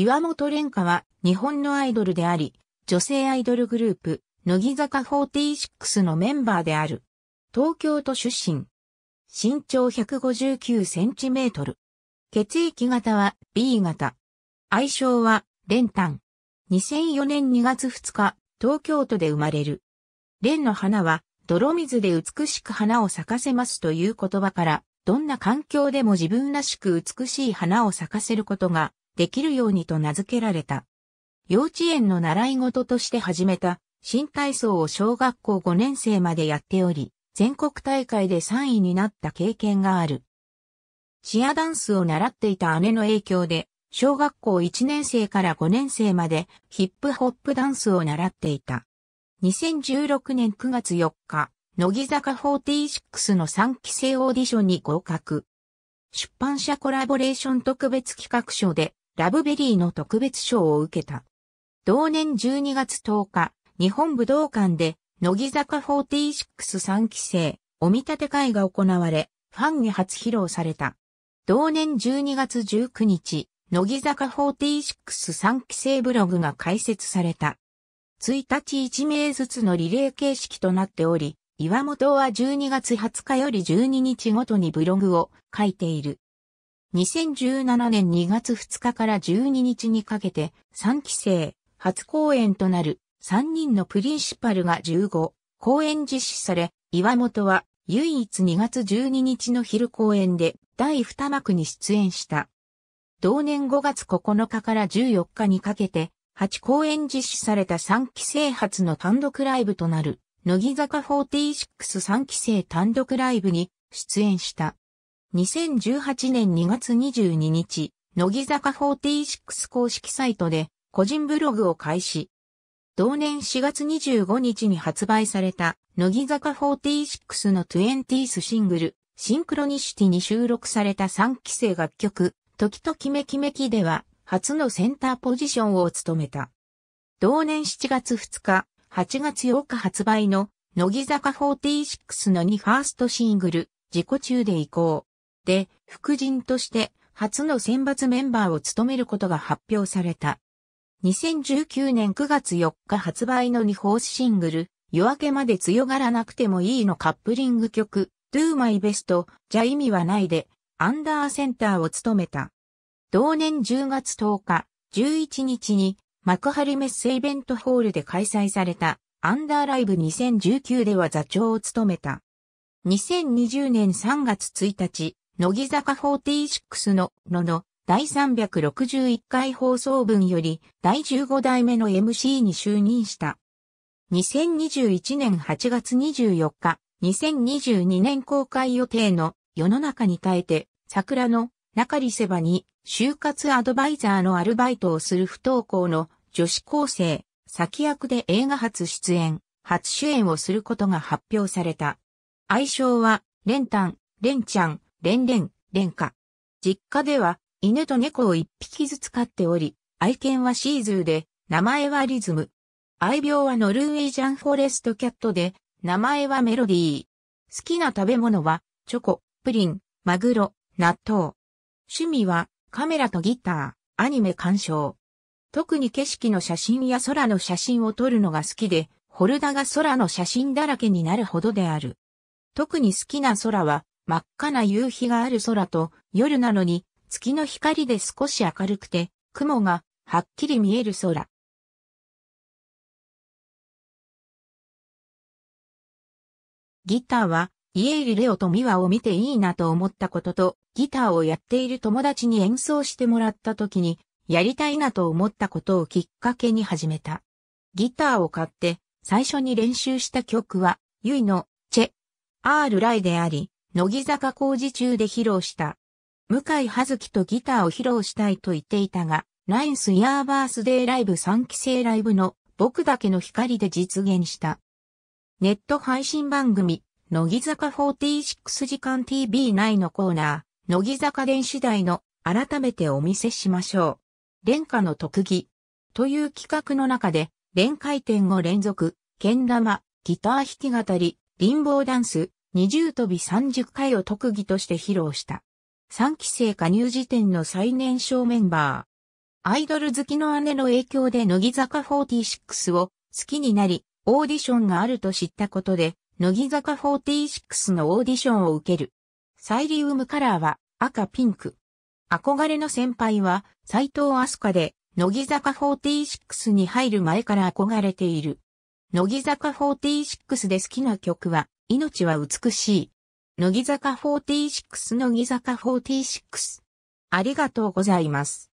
岩本蓮香は日本のアイドルであり、女性アイドルグループ、乃木坂46のメンバーである。東京都出身。身長159センチメートル。血液型は B 型。愛称は、蓮丹。2004年2月2日、東京都で生まれる。蓮の花は、泥水で美しく花を咲かせますという言葉から、どんな環境でも自分らしく美しい花を咲かせることができるようにと名付けられた。幼稚園の習い事として始めた新体操を小学校5年生までやっており、全国大会で3位になった経験がある。チアダンスを習っていた姉の影響で、小学校1年生から5年生までヒップホップダンスを習っていた。2016年9月4日、乃木坂46の3期生オーディションに合格。出版社コラボレーション特別企画書でラブベリーの特別賞を受けた。同年12月10日、日本武道館で、乃木坂46 3期生、お見立て会が行われ、ファンに初披露された。同年12月19日、乃木坂46 3期生ブログが開設された。1日1名ずつのリレー形式となっており、岩本は12月20日より12日ごとにブログを書いている。2017年2月2日から12日にかけて3期生、初公演となる3人のプリンシパルが15公演実施され、岩本は唯一2月12日の昼公演で第2幕に出演した。同年5月9日から14日にかけて8公演実施された3期生初の単独ライブとなる乃木坂463期生単独ライブに出演した。2018年2月22日、乃木坂46公式サイトで個人ブログを開始。同年4月25日に発売された乃木坂46の 20th シングル、シンクロニシティに収録された3期生楽曲、時とキめきめきでは、初のセンターポジションを務めた。同年7月2日、8月8日発売の、乃木坂46の2ファーストシングル、自己中で移行。で、副人として初の選抜メンバーを務めることが発表された。2019年9月4日発売の2ホースシングル、夜明けまで強がらなくてもいいのカップリング曲、Do My Best じゃ意味はないで、アンダーセンターを務めた。同年10月10日、11日に幕張メッセイベントホールで開催されたアンダーライブ2019では座長を務めた。2020年3月1日、乃木坂46ののの第361回放送分より第15代目の MC に就任した。2021年8月24日、2022年公開予定の世の中に耐えて桜の中里瀬場に就活アドバイザーのアルバイトをする不登校の女子高生、先役で映画初出演、初主演をすることが発表された。愛称は、レンタン、レンちゃん、連連、連カ。実家では、犬と猫を一匹ずつ飼っており、愛犬はシーズーで、名前はリズム。愛病はノルウェージャンフォレストキャットで、名前はメロディー。好きな食べ物は、チョコ、プリン、マグロ、納豆。趣味は、カメラとギター、アニメ鑑賞。特に景色の写真や空の写真を撮るのが好きで、ホルダが空の写真だらけになるほどである。特に好きな空は、真っ赤な夕日がある空と、夜なのに、月の光で少し明るくて、雲が、はっきり見える空。ギターは、イエールレオとミワを見ていいなと思ったことと、ギターをやっている友達に演奏してもらった時に、やりたいなと思ったことをきっかけに始めた。ギターを買って、最初に練習した曲は、ユイの、チェ、アール・ライであり、乃木坂工事中で披露した。向井葉月とギターを披露したいと言っていたが、ナインスイヤーバースデーライブ3期生ライブの僕だけの光で実現した。ネット配信番組、乃木坂46時間 TV 内のコーナー、乃木坂電子台の改めてお見せしましょう。連歌の特技という企画の中で、連回転を連続、剣玉、ギター弾き語り、リンボーダンス、二重跳び三十回を特技として披露した。三期生加入時点の最年少メンバー。アイドル好きの姉の影響で乃木坂46を好きになり、オーディションがあると知ったことで、乃木坂46のオーディションを受ける。サイリウムカラーは赤ピンク。憧れの先輩は斎藤飛鳥で、乃木坂46に入る前から憧れている。乃木坂46で好きな曲は命は美しい。乃木坂46乃木坂46。ありがとうございます。